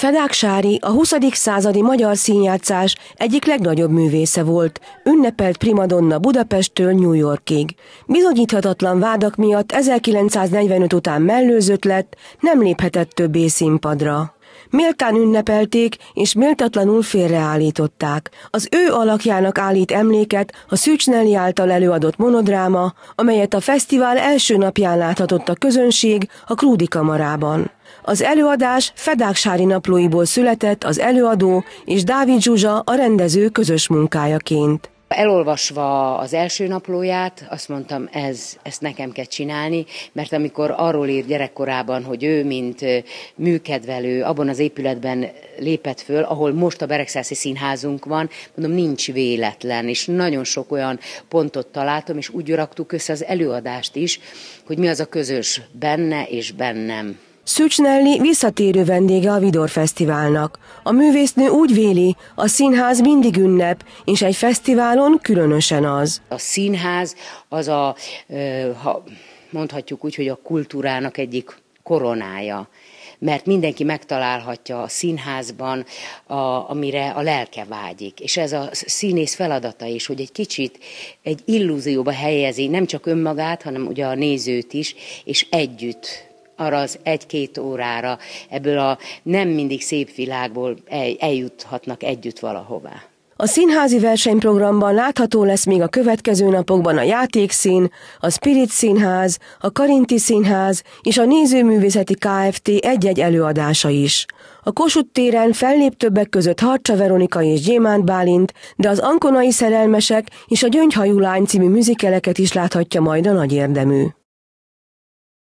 Fedák Sári a 20. századi magyar színjátszás egyik legnagyobb művésze volt, ünnepelt primadonna Budapesttől New Yorkig. Bizonyíthatatlan vádak miatt 1945 után mellőzött lett, nem léphetett többé színpadra. Méltán ünnepelték, és méltatlanul félreállították. Az ő alakjának állít emléket a Szűcsneli által előadott monodráma, amelyet a fesztivál első napján láthatott a közönség a Krúdi kamarában. Az előadás Fedáksári naplóiból született az előadó és Dávid Zsuzsa a rendező közös munkájaként. Elolvasva az első naplóját, azt mondtam, ez, ezt nekem kell csinálni, mert amikor arról ír gyerekkorában, hogy ő, mint műkedvelő, abban az épületben lépett föl, ahol most a Beregszászi Színházunk van, mondom, nincs véletlen, és nagyon sok olyan pontot találtam, és úgy raktuk össze az előadást is, hogy mi az a közös benne és bennem. Szűcs Nelly visszatérő vendége a Vidor Fesztiválnak. A művésznő úgy véli, a színház mindig ünnep, és egy fesztiválon különösen az. A színház az a, ha mondhatjuk úgy, hogy a kultúrának egyik koronája mert mindenki megtalálhatja a színházban, a, amire a lelke vágyik. És ez a színész feladata is, hogy egy kicsit egy illúzióba helyezi nem csak önmagát, hanem ugye a nézőt is, és együtt arra az egy-két órára ebből a nem mindig szép világból eljuthatnak együtt valahová. A színházi versenyprogramban látható lesz még a következő napokban a Játékszín, a Spirit Színház, a Karinti Színház és a Nézőművészeti Kft. egy-egy előadása is. A Kossuth téren fellép többek között Harcsa Veronika és Gyémánt Bálint, de az Ankonai Szerelmesek és a Gyöngyhajú Lány című műzikeleket is láthatja majd a nagy érdemű.